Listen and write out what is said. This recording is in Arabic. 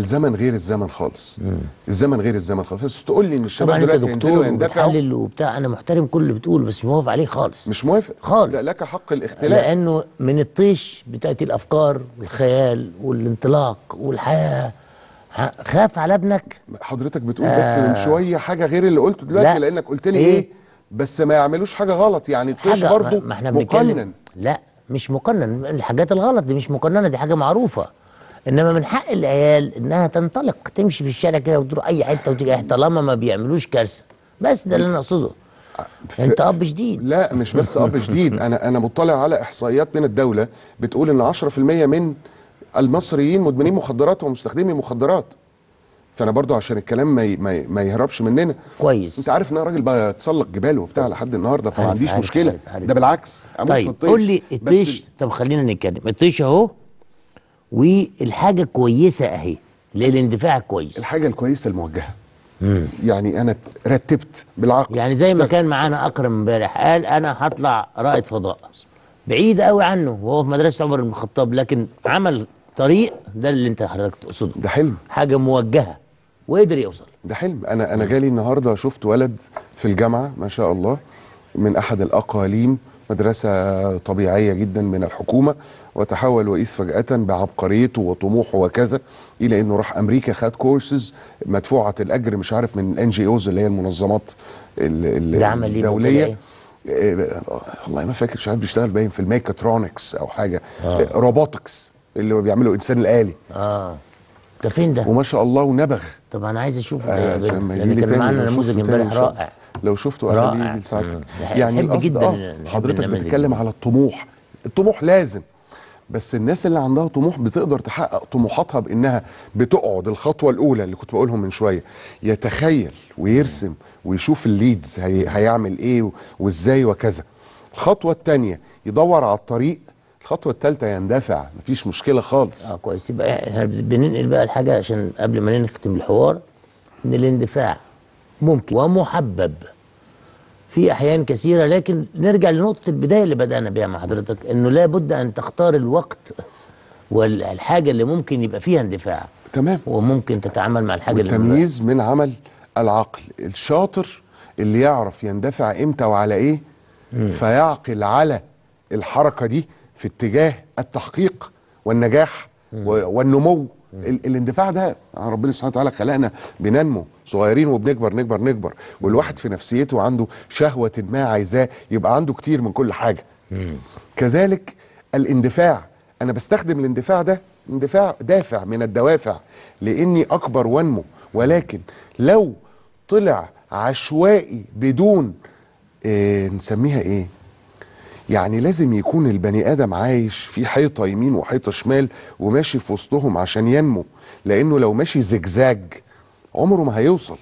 الزمن غير الزمن خالص مم. الزمن غير الزمن خالص بس تقول لي ان الشباب دلوقتي انت دكتور بتحلل وبتاع انا محترم كل اللي بتقوله بس مش موافق عليه خالص مش موافق خالص لا لك حق الاختلاف لانه من الطيش بتاتي الافكار والخيال والانطلاق والحياه خاف على ابنك حضرتك بتقول آه بس من آه. شويه حاجه غير اللي قلته دلوقتي لا لانك قلت لي ايه, إيه؟ بس ما يعملوش حاجه غلط يعني الطيش برضه ما احنا مقنن لا مش مقنن الحاجات الغلط دي مش مقننه دي حاجه معروفه انما من حق العيال انها تنطلق تمشي في الشارع كده وتروح اي حته وتيجي طالما ما بيعملوش كارثه بس ده اللي انا اقصده انت اب شديد لا مش بس اب شديد انا انا مطلع على احصائيات من الدوله بتقول ان 10% من المصريين مدمنين مخدرات ومستخدمي مخدرات فانا برضو عشان الكلام ما ما, ما يهربش مننا كويس انت عارف ان انا راجل بتسلق جبال وبتاع لحد النهارده فما عنديش مشكله عارف عارف ده بالعكس طيب قول لي الطيش طب خلينا نتكلم الطيش اهو والحاجه كويسه اهي للاندفاع كويس الحاجه الكويسه الموجهه مم. يعني انا رتبت بالعقل يعني زي ما كان معانا اكرم امبارح قال انا هطلع رائد فضاء بعيد قوي عنه وهو في مدرسه عمر بن الخطاب لكن عمل طريق ده اللي انت حضرتك تقصده ده حلم حاجه موجهه وقدر يوصل ده حلم انا انا جالي النهارده شفت ولد في الجامعه ما شاء الله من احد الاقاليم مدرسة طبيعية جدا من الحكومة وتحول وئيس فجأة بعبقريته وطموحه وكذا إلى أنه راح أمريكا خد كورسز مدفوعة الأجر مش عارف من الان جي اوز اللي هي المنظمات الدولية إيه والله ما فاكر عارف بيشتغل باين في الميكاترونكس او حاجه آه. روبوتكس اللي بيعملوا الانسان الالي اه ده فين ده وما شاء الله ونبغ طب انا عايز اشوف آه ده يعني كان معانا نموذج امبارح رائع لو شفته اهاليه لسعادتك يعني جدا اه حضرتك بتتكلم على الطموح الطموح لازم بس الناس اللي عندها طموح بتقدر تحقق طموحاتها بانها بتقعد الخطوه الاولى اللي كنت بقولهم من شويه يتخيل ويرسم ويشوف الليدز هي هيعمل ايه وازاي وكذا الخطوه الثانيه يدور على الطريق الخطوه الثالثه يندفع مفيش مشكله خالص اه كويس يبقى احنا بننقل بقى الحاجه عشان قبل ما نختم الحوار ان الاندفاع ممكن ومحبب في أحيان كثيرة لكن نرجع لنقطة البداية اللي بدأنا بيها مع حضرتك إنه لابد أن تختار الوقت والحاجة اللي ممكن يبقى فيها اندفاع تمام وممكن تتعامل مع الحاجة اللي التمييز من عمل العقل الشاطر اللي يعرف يندفع امتى وعلى ايه مم. فيعقل على الحركة دي في اتجاه التحقيق والنجاح مم. والنمو الاندفاع ده ربنا سبحانه وتعالى خلقنا بننمو صغيرين وبنكبر نكبر نكبر والواحد في نفسيته عنده شهوه ما عايزاه يبقى عنده كتير من كل حاجه كذلك الاندفاع انا بستخدم الاندفاع ده اندفاع دافع من الدوافع لاني اكبر وانمو ولكن لو طلع عشوائي بدون إيه نسميها ايه يعني لازم يكون البني ادم عايش في حيطه يمين وحيطه شمال وماشي في وسطهم عشان ينمو لانه لو ماشي زجزاج عمره ما هيوصل